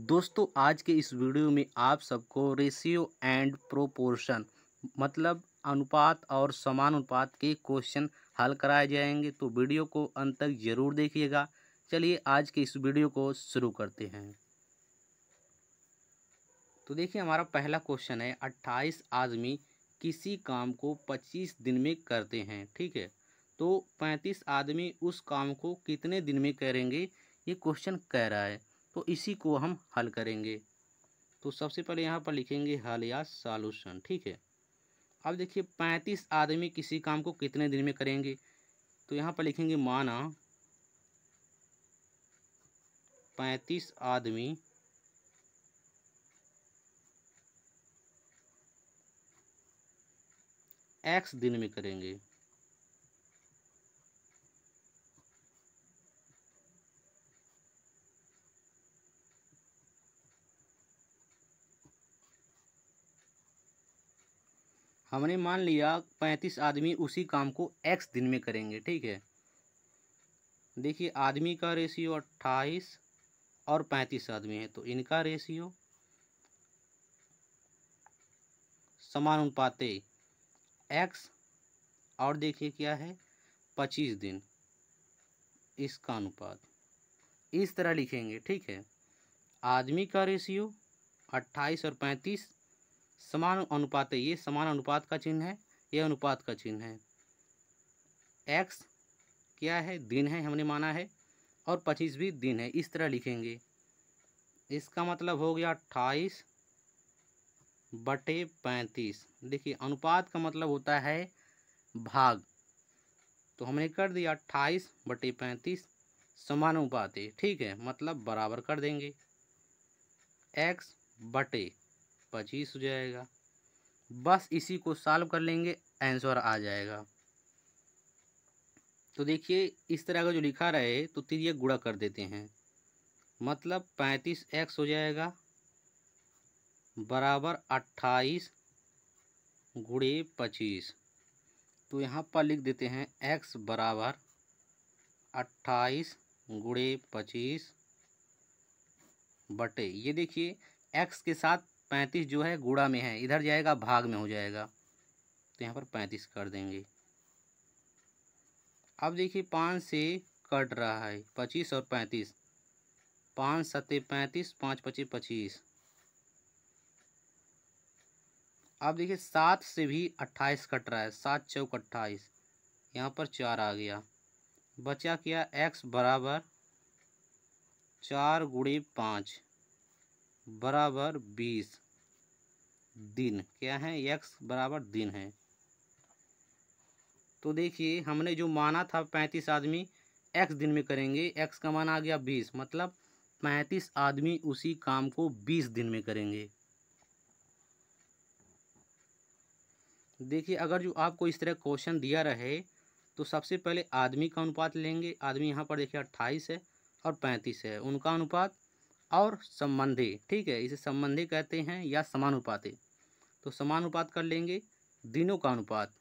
दोस्तों आज के इस वीडियो में आप सबको रेशियो एंड प्रोपोर्शन मतलब अनुपात और समान अनुपात के क्वेश्चन हल कराए जाएंगे तो वीडियो को अंत तक जरूर देखिएगा चलिए आज के इस वीडियो को शुरू करते हैं तो देखिए हमारा पहला क्वेश्चन है अट्ठाईस आदमी किसी काम को पच्चीस दिन में करते हैं ठीक है तो पैंतीस आदमी उस काम को कितने दिन में करेंगे ये क्वेश्चन कह रहा है तो इसी को हम हल करेंगे तो सबसे पहले यहाँ पर लिखेंगे हल या सॉल्यूशन ठीक है अब देखिए पैंतीस आदमी किसी काम को कितने दिन में करेंगे तो यहाँ पर लिखेंगे माना पैंतीस आदमी एक्स दिन में करेंगे हमने मान लिया पैंतीस आदमी उसी काम को एक्स दिन में करेंगे ठीक है देखिए आदमी का रेशियो अट्ठाईस और पैंतीस आदमी है तो इनका रेशियो समान अनुपाते एक्स और देखिए क्या है पच्चीस दिन इसका अनुपात इस तरह लिखेंगे ठीक है आदमी का रेशियो अट्ठाईस और पैंतीस समान अनुपात है ये समान अनुपात का चिन्ह है ये अनुपात का चिन्ह है एक्स क्या है दिन है हमने माना है और पच्चीस भी दिन है इस तरह लिखेंगे इसका मतलब हो गया अट्ठाईस बटे पैंतीस देखिए अनुपात का मतलब होता है भाग तो हमने कर दिया अट्ठाईस बटे पैंतीस समानुपाती ठीक है मतलब बराबर कर देंगे एक्स बटे पच्चीस हो जाएगा बस इसी को सॉल्व कर लेंगे आंसर आ जाएगा तो देखिए इस तरह का जो लिखा रहे तो तिरिया गुड़ा कर देते हैं मतलब पैंतीस एक्स हो जाएगा बराबर अट्ठाईस गुड़े पच्चीस तो यहाँ पर लिख देते हैं एक्स बराबर अट्ठाईस गुड़े पच्चीस बटे ये देखिए एक्स के साथ पैंतीस जो है गुड़ा में है इधर जाएगा भाग में हो जाएगा तो यहाँ पर पैंतीस कर देंगे अब देखिए पाँच से कट रहा है पच्चीस और पैंतीस पाँच सत्ते पैंतीस पाँच पच्चीस पच्चीस अब देखिए सात से भी अट्ठाईस कट रहा है सात चौक अट्ठाईस यहाँ पर चार आ गया बचा क्या एक्स बराबर चार गुड़े पाँच बराबर बीस दिन क्या है एक्स बराबर दिन है तो देखिए हमने जो माना था पैंतीस आदमी एक्स दिन में करेंगे एक्स का मान आ गया बीस मतलब पैंतीस आदमी उसी काम को बीस दिन में करेंगे देखिए अगर जो आपको इस तरह क्वेश्चन दिया रहे तो सबसे पहले आदमी का अनुपात लेंगे आदमी यहाँ पर देखिए अट्ठाईस है और पैंतीस है उनका अनुपात और संबंधी ठीक है इसे संबंधी कहते हैं या समानुपाती तो समानुपात कर लेंगे दिनों का अनुपात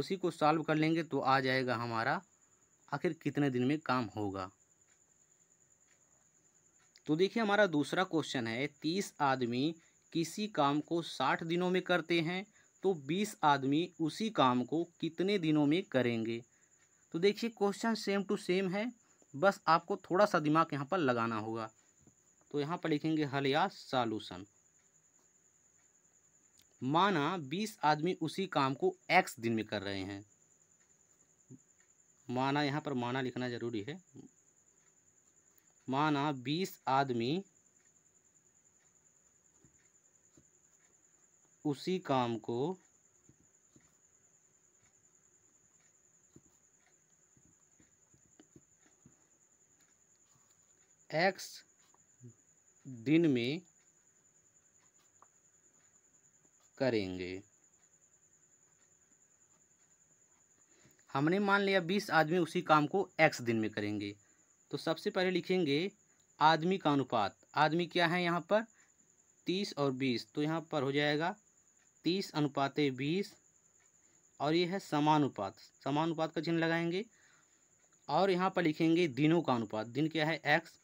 उसी को सॉल्व कर लेंगे तो आ जाएगा हमारा आखिर कितने दिन में काम होगा तो देखिए हमारा दूसरा क्वेश्चन है तीस आदमी किसी काम को साठ दिनों में करते हैं तो बीस आदमी उसी काम को कितने दिनों में करेंगे तो देखिए क्वेश्चन सेम टू सेम है बस आपको थोड़ा सा दिमाग यहाँ पर लगाना होगा तो यहाँ पर लिखेंगे हल या सॉल्यूशन माना बीस आदमी उसी काम को एक्स दिन में कर रहे हैं माना यहाँ पर माना लिखना ज़रूरी है माना बीस आदमी उसी काम को एक्स दिन में करेंगे हमने मान लिया बीस आदमी उसी काम को एक्स दिन में करेंगे तो सबसे पहले लिखेंगे आदमी का अनुपात आदमी क्या है यहाँ पर तीस और बीस तो यहाँ पर हो जाएगा तीस अनुपात बीस और ये है समानुपात समानुपात का चिन्ह लगाएंगे और यहाँ पर लिखेंगे दिनों का अनुपात दिन क्या है एक्स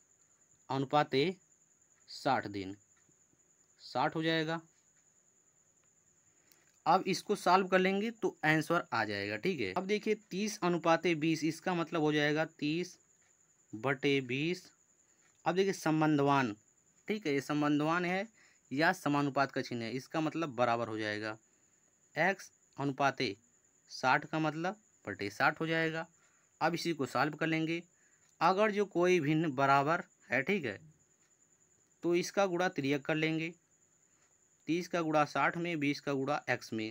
अनुपात साठ दिन साठ हो जाएगा अब इसको सॉल्व कर लेंगे तो आंसर आ जाएगा ठीक है अब देखिए तीस अनुपात बीस इसका मतलब हो जाएगा तीस बटे बीस अब देखिए संबंधवान ठीक है ये संबंधवान है या समानुपात का चिन्ह है इसका मतलब बराबर हो जाएगा एक्स अनुपाते साठ का मतलब बटे साठ हो जाएगा अब इसी को सॉल्व कर लेंगे अगर जो कोई भिन्न बराबर है ठीक है तो इसका गुड़ा त्रियक कर लेंगे तीस का गुड़ा साठ में बीस का गुड़ा एक्स में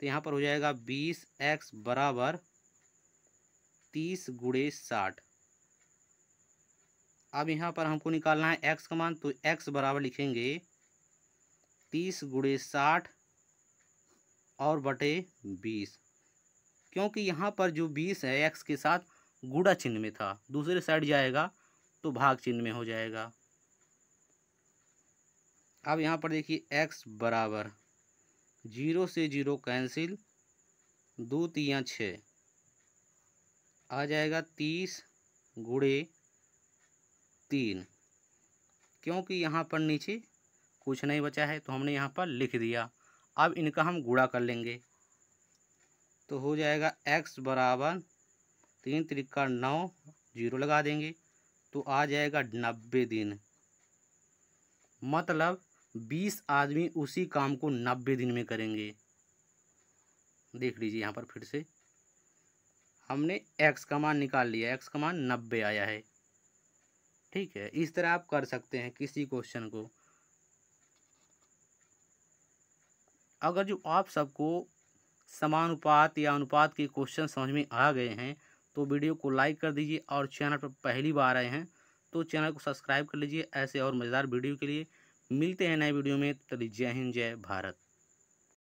तो यहाँ पर हो जाएगा बीस एक्स बराबर तीस गुड़े साठ अब यहाँ पर हमको निकालना है एक्स का मान तो एक्स बराबर लिखेंगे तीस गुड़े साठ और बटे बीस क्योंकि यहाँ पर जो बीस है एक्स के साथ गुड़ा चिन्ह में था दूसरे साइड जाएगा तो भाग चिन्ह में हो जाएगा अब यहाँ पर देखिए एक्स बराबर जीरो से जीरो कैंसिल दो तियाँ छ आ जाएगा तीस गुड़े तीन क्योंकि यहाँ पर नीचे कुछ नहीं बचा है तो हमने यहाँ पर लिख दिया अब इनका हम गुड़ा कर लेंगे तो हो जाएगा एक्स बराबर तीन त्रिका नौ जीरो लगा देंगे तो आ जाएगा नब्बे दिन मतलब बीस आदमी उसी काम को नब्बे दिन में करेंगे देख लीजिए यहाँ पर फिर से हमने एक्स का मान निकाल लिया एक्स का मान नब्बे आया है ठीक है इस तरह आप कर सकते हैं किसी क्वेश्चन को अगर जो आप सबको समानुपात या अनुपात के क्वेश्चन समझ में आ गए हैं तो वीडियो को लाइक कर दीजिए और चैनल पर पहली बार आए हैं तो चैनल को सब्सक्राइब कर लीजिए ऐसे और मज़ेदार वीडियो के लिए मिलते हैं नए वीडियो में तभी जय हिंद जय भारत